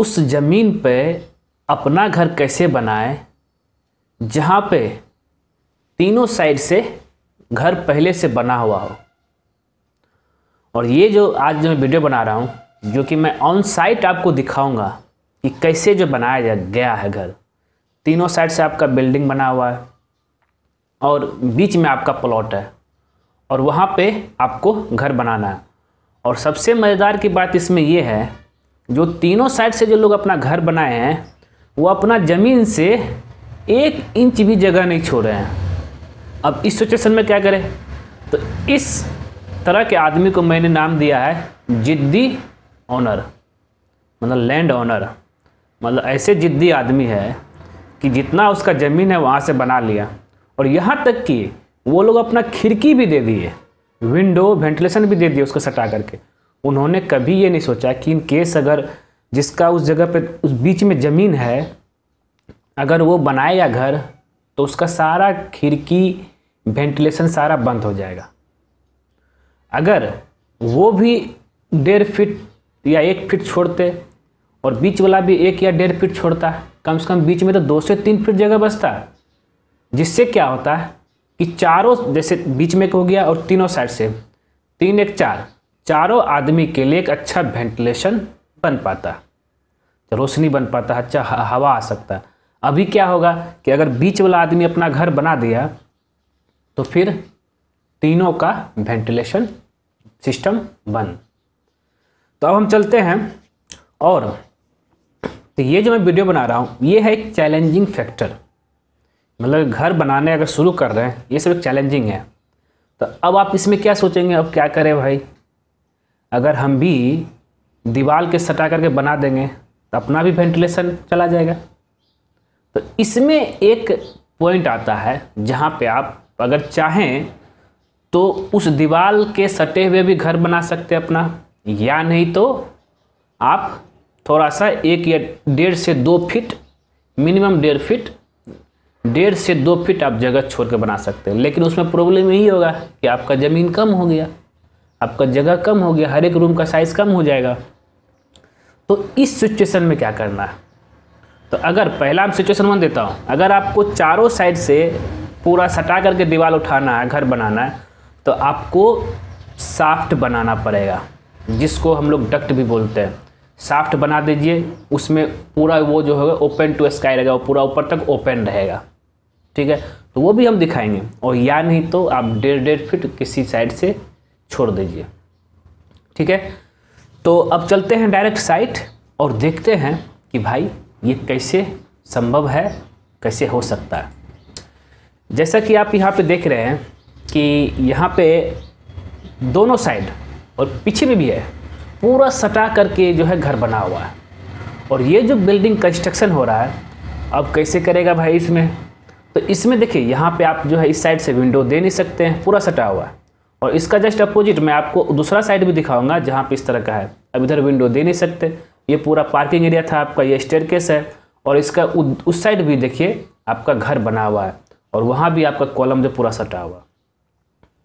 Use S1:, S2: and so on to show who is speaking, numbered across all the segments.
S1: उस ज़मीन पे अपना घर कैसे बनाए जहाँ पे तीनों साइड से घर पहले से बना हुआ हो और ये जो आज जो मैं वीडियो बना रहा हूँ जो कि मैं ऑन साइट आपको दिखाऊंगा कि कैसे जो बनाया गया है घर तीनों साइड से आपका बिल्डिंग बना हुआ है और बीच में आपका प्लॉट है और वहाँ पे आपको घर बनाना है और सबसे मज़ेदार की बात इसमें यह है जो तीनों साइड से जो लोग अपना घर बनाए हैं वो अपना ज़मीन से एक इंच भी जगह नहीं छोड़ रहे हैं अब इस सिचुएशन में क्या करें तो इस तरह के आदमी को मैंने नाम दिया है जिद्दी ऑनर मतलब लैंड ऑनर मतलब ऐसे जिद्दी आदमी है कि जितना उसका ज़मीन है वहाँ से बना लिया और यहाँ तक कि वो लोग अपना खिड़की भी दे दिए विंडो वेंटिलेशन भी दे दिए उसको सटा करके उन्होंने कभी ये नहीं सोचा कि इन केस अगर जिसका उस जगह पे उस बीच में ज़मीन है अगर वो बनाएगा घर तो उसका सारा खिड़की वेंटिलेशन सारा बंद हो जाएगा अगर वो भी डेढ़ फिट या एक फिट छोड़ते और बीच वाला भी एक या डेढ़ फिट छोड़ता कम से कम बीच में तो दो से तीन फिट जगह बचता जिससे क्या होता है कि चारों जैसे बीच में हो गया और तीनों साइड से तीन एक चार चारों आदमी के लिए एक अच्छा वेंटिलेशन बन पाता तो रोशनी बन पाता अच्छा हवा आ सकता है अभी क्या होगा कि अगर बीच वाला आदमी अपना घर बना दिया तो फिर तीनों का वेंटिलेशन सिस्टम बन तो अब हम चलते हैं और तो ये जो मैं वीडियो बना रहा हूँ ये है एक चैलेंजिंग फैक्टर मतलब घर बनाने अगर शुरू कर रहे हैं ये सब एक चैलेंजिंग है तो अब आप इसमें क्या सोचेंगे अब क्या करें भाई अगर हम भी दीवार के सटा करके बना देंगे तो अपना भी वेंटिलेशन चला जाएगा तो इसमें एक पॉइंट आता है जहाँ पे आप अगर चाहें तो उस दीवार के सटे हुए भी घर बना सकते हैं अपना या नहीं तो आप थोड़ा सा एक या डेढ़ से दो फीट मिनिमम डेढ़ फीट डेढ़ से दो फीट आप जगह छोड़ के बना सकते हैं लेकिन उसमें प्रॉब्लम यही होगा कि आपका ज़मीन कम हो गया आपका जगह कम हो गया हर एक रूम का साइज़ कम हो जाएगा तो इस सिचुएशन में क्या करना है तो अगर पहला आप सिचुएशन मान देता हूँ अगर आपको चारों साइड से पूरा सटा करके दीवार उठाना है घर बनाना है तो आपको साफ्ट बनाना पड़ेगा जिसको हम लोग डक्ट भी बोलते हैं साफ्ट बना दीजिए उसमें पूरा वो जो होगा ओपन टू स्काई रहेगा और पूरा ऊपर तक ओपन रहेगा ठीक है तो वो भी हम दिखाएंगे और या नहीं तो आप डेढ़ डेढ़ फिट किसी साइड से छोड़ दीजिए ठीक है तो अब चलते हैं डायरेक्ट साइट और देखते हैं कि भाई ये कैसे संभव है कैसे हो सकता है जैसा कि आप यहाँ पे देख रहे हैं कि यहाँ पे दोनों साइड और पीछे में भी, है पूरा सटा करके जो है घर बना हुआ है और ये जो बिल्डिंग कंस्ट्रक्शन हो रहा है अब कैसे करेगा भाई इसमें तो इसमें देखिए यहाँ पे आप जो है इस साइड से विंडो दे नहीं सकते हैं पूरा सटा हुआ है और इसका जस्ट अपोजिट मैं आपको दूसरा साइड भी दिखाऊंगा जहाँ पे इस तरह का है अब इधर विंडो दे नहीं सकते ये पूरा पार्किंग एरिया था आपका ये स्टेयर है और इसका उस साइड भी देखिए आपका घर बना हुआ है और वहाँ भी आपका कॉलम जो पूरा सटा हुआ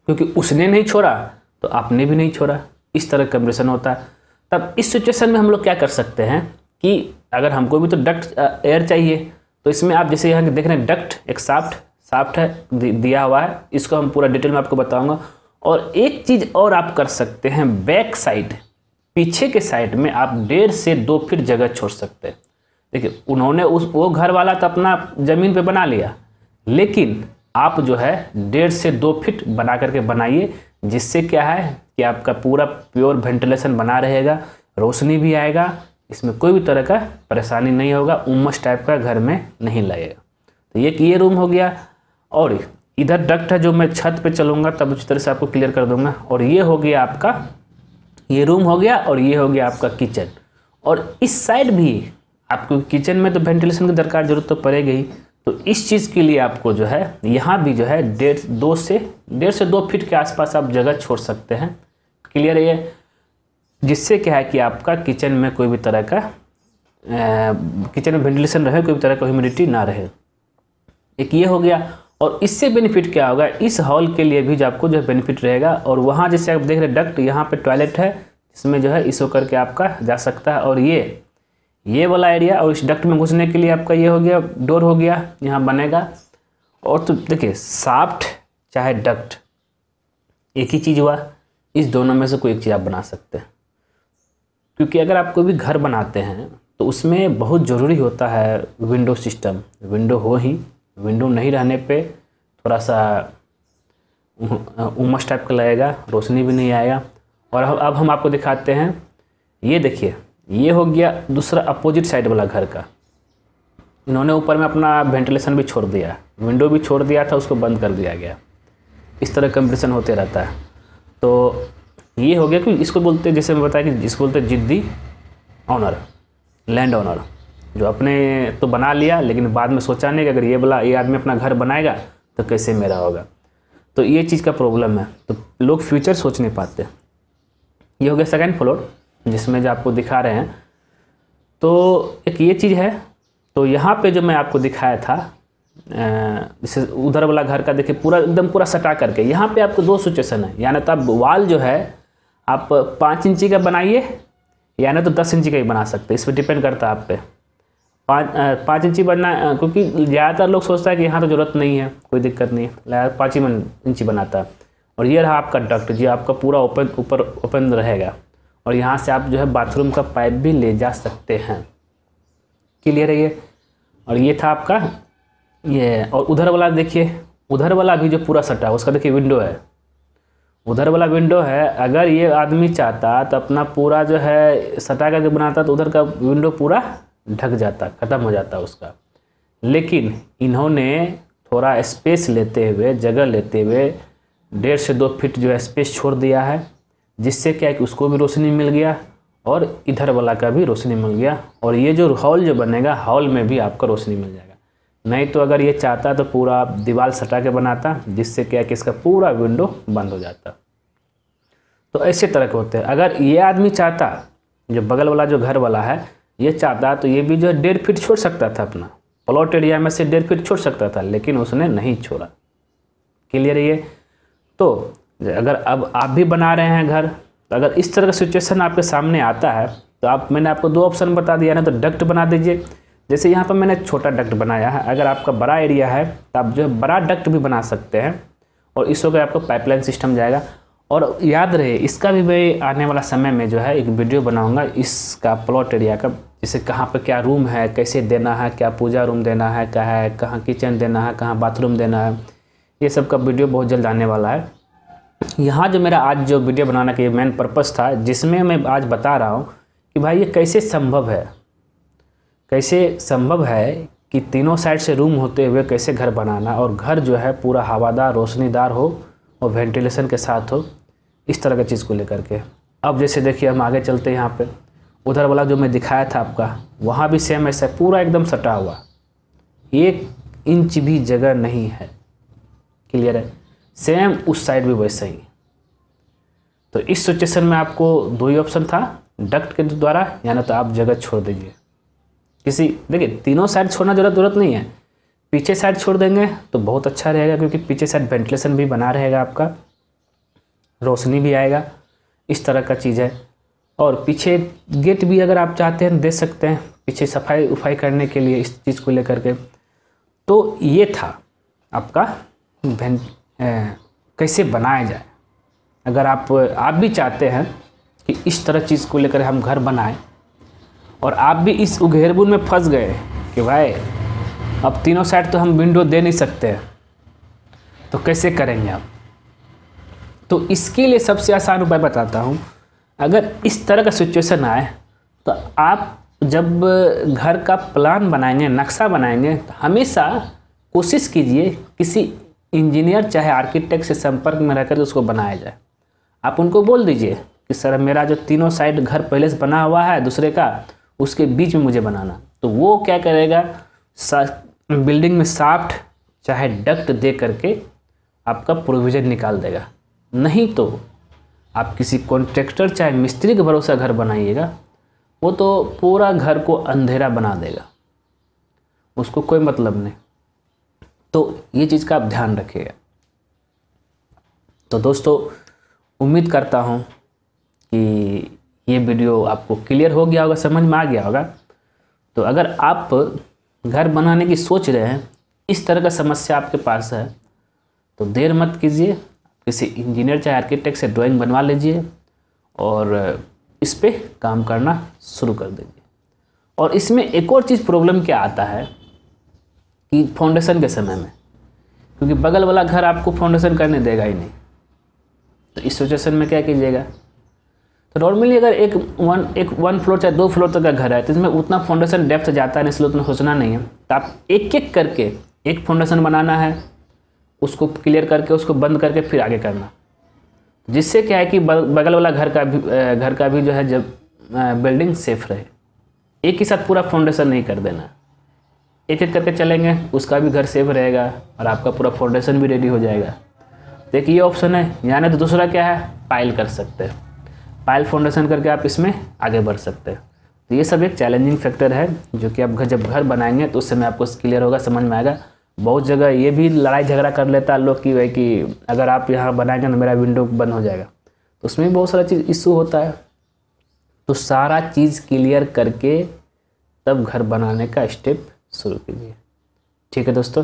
S1: क्योंकि उसने नहीं छोड़ा तो आपने भी नहीं छोड़ा इस तरह कंप्रेशन होता है तब इस सिचुएशन में हम लोग क्या कर सकते हैं कि अगर हमको भी तो डक्ट एयर चाहिए तो इसमें आप जैसे यहाँ देख रहे हैं डक्ट एक साफ्ट साफ्ट है दिया हुआ है इसको हम पूरा डिटेल में आपको बताऊंगा और एक चीज़ और आप कर सकते हैं बैक साइड पीछे के साइड में आप डेढ़ से दो फिट जगह छोड़ सकते हैं देखिए उन्होंने उस वो घर वाला तो अपना ज़मीन पे बना लिया लेकिन आप जो है डेढ़ से दो फिट बना करके बनाइए जिससे क्या है कि आपका पूरा प्योर वेंटिलेशन बना रहेगा रोशनी भी आएगा इसमें कोई भी तरह का परेशानी नहीं होगा उमस टाइप का घर में नहीं लगेगा तो ये ये रूम हो गया और इधर डक्ट है जो मैं छत पे चलूंगा तब उसी तरह से आपको क्लियर कर दूंगा और ये हो गया आपका ये रूम हो गया और ये हो गया आपका किचन और इस साइड भी आपको किचन में तो वेंटिलेशन की दरकार जरूरत तो पड़ेगी ही तो इस चीज़ के लिए आपको जो है यहाँ भी जो है डेढ़ दो से डेढ़ से दो फीट के आसपास आप जगह छोड़ सकते हैं क्लियर ये जिससे क्या है कि आपका किचन में कोई भी तरह का किचन में वेंटिलेशन रहे कोई भी तरह का ह्यूमिडिटी ना रहे एक ये हो गया और इससे बेनिफिट क्या होगा इस हॉल के लिए भी जो आपको जो है बेनिफिट रहेगा और वहाँ जैसे आप देख रहे डक्ट यहाँ पे टॉयलेट है इसमें जो है इसो करके आपका जा सकता है और ये ये वाला एरिया और इस डक्ट में घुसने के लिए आपका ये हो गया डोर हो गया यहाँ बनेगा और तो देखिए साफ्ट चाहे डक्ट एक ही चीज़ हुआ इस दोनों में से कोई एक चीज़ आप बना सकते हैं क्योंकि अगर आप कोई भी घर बनाते हैं तो उसमें बहुत ज़रूरी होता है विंडो सिस्टम विंडो हो ही विंडो नहीं रहने पे थोड़ा सा उमस टाइप का लगेगा रोशनी भी नहीं आएगा और अब हम आपको दिखाते हैं ये देखिए ये हो गया दूसरा अपोजिट साइड वाला घर का इन्होंने ऊपर में अपना वेंटिलेशन भी छोड़ दिया विंडो भी छोड़ दिया था उसको बंद कर दिया गया इस तरह कंप्रेशन होते रहता है तो ये हो गया कि इसको बोलते जैसे मैं बताया कि इसको बोलते जिद्दी ऑनर लैंड ऑनर जो अपने तो बना लिया लेकिन बाद में सोचा नहीं कि अगर ये वाला ये आदमी अपना घर बनाएगा तो कैसे मेरा होगा तो ये चीज़ का प्रॉब्लम है तो लोग फ्यूचर सोच नहीं पाते ये हो गया सेकेंड फ्लोर जिसमें जो आपको दिखा रहे हैं तो एक ये चीज़ है तो यहाँ पे जो मैं आपको दिखाया था जैसे उधर वाला घर का देखिए पूरा एकदम पूरा सटा करके यहाँ पे आपको दो सिचुएसन है यानी तो आप वाल जो है आप पाँच इंची का बनाइए या ना तो दस इंची का ही बना सकते हैं इस पर डिपेंड करता है आप पे पाँच पाँच इंची बनना क्योंकि ज़्यादातर लोग सोचता है कि यहाँ तो ज़रूरत नहीं है कोई दिक्कत नहीं है पाँच ही इंची बनाता है और ये रहा आपका डक्ट जी आपका पूरा ओपन ऊपर ओपन रहेगा और यहाँ से आप जो है बाथरूम का पाइप भी ले जा सकते हैं क्लियर है ये और ये था आपका ये और उधर वाला देखिए उधर वाला भी जो पूरा सटा है उसका देखिए विंडो है उधर वाला विंडो है अगर ये आदमी चाहता तो अपना पूरा जो है सटा करके बनाता तो उधर का विंडो पूरा ढक जाता ख़त्म हो जाता उसका लेकिन इन्होंने थोड़ा स्पेस लेते हुए जगह लेते हुए डेढ़ से दो फीट जो है स्पेस छोड़ दिया है जिससे क्या है कि उसको भी रोशनी मिल गया और इधर वाला का भी रोशनी मिल गया और ये जो हॉल जो बनेगा हॉल में भी आपका रोशनी मिल जाएगा नहीं तो अगर ये चाहता तो पूरा आप दीवार सटा के बनाता जिससे क्या कि इसका पूरा विंडो बंद हो जाता तो ऐसे तरह के होते हैं अगर ये आदमी चाहता जो बगल वाला जो घर वाला है ये चाहता तो ये भी जो है डेढ़ फीट छोड़ सकता था अपना प्लॉट एरिया में से डेढ़ फीट छोड़ सकता था लेकिन उसने नहीं छोड़ा क्लियर ये तो अगर अब आप भी बना रहे हैं घर तो अगर इस तरह का सिचुएशन आपके सामने आता है तो आप मैंने आपको दो ऑप्शन बता दिया ना तो डक्ट बना दीजिए जैसे यहाँ पर मैंने छोटा डक्ट बनाया है अगर आपका बड़ा एरिया है तो आप जो है बड़ा डक्ट भी बना सकते हैं और इस वक्त आपका पाइपलाइन सिस्टम जाएगा और याद रहे इसका भी मैं आने वाला समय में जो है एक वीडियो बनाऊंगा इसका प्लॉट एरिया का जैसे कहाँ पर क्या रूम है कैसे देना है क्या पूजा रूम देना है क्या है कहाँ किचन देना है कहाँ बाथरूम देना है ये सब का वीडियो बहुत जल्द आने वाला है यहाँ जो मेरा आज जो वीडियो बनाने का ये मेन पर्पज़ था जिसमें मैं आज बता रहा हूँ कि भाई ये कैसे संभव है कैसे संभव है कि तीनों साइड से रूम होते हुए कैसे घर बनाना और घर जो है पूरा हवादार रोशनीदार हो और वेंटिलेशन के साथ हो इस तरह की चीज़ को लेकर के अब जैसे देखिए हम आगे चलते हैं यहाँ पर उधर वाला जो मैं दिखाया था आपका वहाँ भी सेम ऐसा पूरा एकदम सटा हुआ एक इंच भी जगह नहीं है क्लियर है सेम उस साइड भी वैसा ही तो इस सिचुएशन में आपको दो ही ऑप्शन था डक्ट के द्वारा या ना तो आप जगह छोड़ दीजिए किसी देखिए तीनों साइड छोड़ना ज़रूरत जरूरत नहीं है पीछे साइड छोड़ देंगे तो बहुत अच्छा रहेगा क्योंकि पीछे साइड वेंटिलेशन भी बना रहेगा आपका रोशनी भी आएगा इस तरह का चीज़ है और पीछे गेट भी अगर आप चाहते हैं दे सकते हैं पीछे सफाई उफाई करने के लिए इस चीज़ को लेकर के तो ये था आपका वें कैसे बनाया जाए अगर आप आप भी चाहते हैं कि इस तरह चीज़ को लेकर हम घर बनाएं और आप भी इस उघेरबुन में फंस गए कि भाई अब तीनों साइड तो हम विंडो दे नहीं सकते हैं तो कैसे करेंगे आप तो इसके लिए सबसे आसान उपाय बताता हूँ अगर इस तरह का सिचुएशन आए तो आप जब घर का प्लान बनाएंगे नक्शा बनाएंगे तो हमेशा कोशिश कीजिए किसी इंजीनियर चाहे आर्किटेक्ट से संपर्क में रहकर उसको बनाया जाए आप उनको बोल दीजिए कि सर मेरा जो तीनों साइड घर पहले से बना हुआ है दूसरे का उसके बीच में मुझे बनाना तो वो क्या करेगा बिल्डिंग में साफ्ट चाहे डक्ट दे करके आपका प्रोविज़न निकाल देगा नहीं तो आप किसी कॉन्ट्रैक्टर चाहे मिस्त्री के भरोसा घर बनाइएगा वो तो पूरा घर को अंधेरा बना देगा उसको कोई मतलब नहीं तो ये चीज़ का आप ध्यान रखिएगा तो दोस्तों उम्मीद करता हूँ कि ये वीडियो आपको क्लियर हो गया होगा समझ में आ गया होगा तो अगर आप घर बनाने की सोच रहे हैं इस तरह का समस्या आपके पास है तो देर मत कीजिए किसी इंजीनियर चाहे आर्किटेक्ट से ड्राइंग बनवा लीजिए और इस पर काम करना शुरू कर दीजिए और इसमें एक और चीज़ प्रॉब्लम क्या आता है कि फाउंडेशन के समय में क्योंकि बगल वाला घर आपको फाउंडेशन करने देगा ही नहीं तो इस सिचुएशन में क्या कीजिएगा तो नॉर्मली अगर एक वन एक वन फ्लोर चाहे दो फ्लोर तक का घर है तो इसमें उतना फाउंडेशन डेप्थ जाता है इसलिए उतना सोचना नहीं है तो आप एक एक करके एक फाउंडेशन बनाना है उसको क्लियर करके उसको बंद करके फिर आगे करना जिससे क्या है कि बगल वाला घर का भी घर का भी जो है जब बिल्डिंग सेफ रहे एक ही साथ पूरा फाउंडेशन नहीं कर देना एक एक करके चलेंगे उसका भी घर सेफ रहेगा और आपका पूरा फाउंडेशन भी रेडी हो जाएगा तो एक ये ऑप्शन है यानी तो दूसरा क्या है पाइल कर सकते हैं पाइल फाउंडेशन करके आप इसमें आगे बढ़ सकते हैं तो ये सब एक चैलेंजिंग फैक्टर है जो कि आप घर जब घर बनाएंगे तो उस समय आपको क्लियर होगा समझ में आएगा बहुत जगह ये भी लड़ाई झगड़ा कर लेता है लोग कि भाई कि अगर आप यहाँ बनाएंगे ना तो मेरा विंडो बंद हो जाएगा तो उसमें भी बहुत सारा चीज़ इशू होता है तो सारा चीज़ क्लियर करके तब घर बनाने का स्टेप शुरू कीजिए ठीक है दोस्तों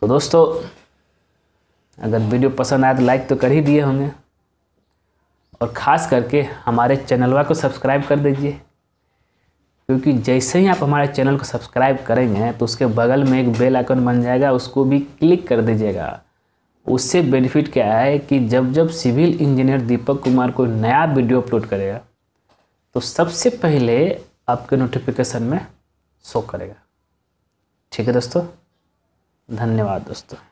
S1: तो दोस्तों अगर वीडियो पसंद आया तो लाइक तो कर ही दिए होंगे और ख़ास करके हमारे चैनलवा को सब्सक्राइब कर दीजिए क्योंकि जैसे ही आप हमारे चैनल को सब्सक्राइब करेंगे तो उसके बगल में एक बेल आइकन बन जाएगा उसको भी क्लिक कर दीजिएगा उससे बेनिफिट क्या है कि जब जब सिविल इंजीनियर दीपक कुमार कोई नया वीडियो अपलोड करेगा तो सबसे पहले आपके नोटिफिकेशन में शो करेगा ठीक है दोस्तों धन्यवाद दोस्तों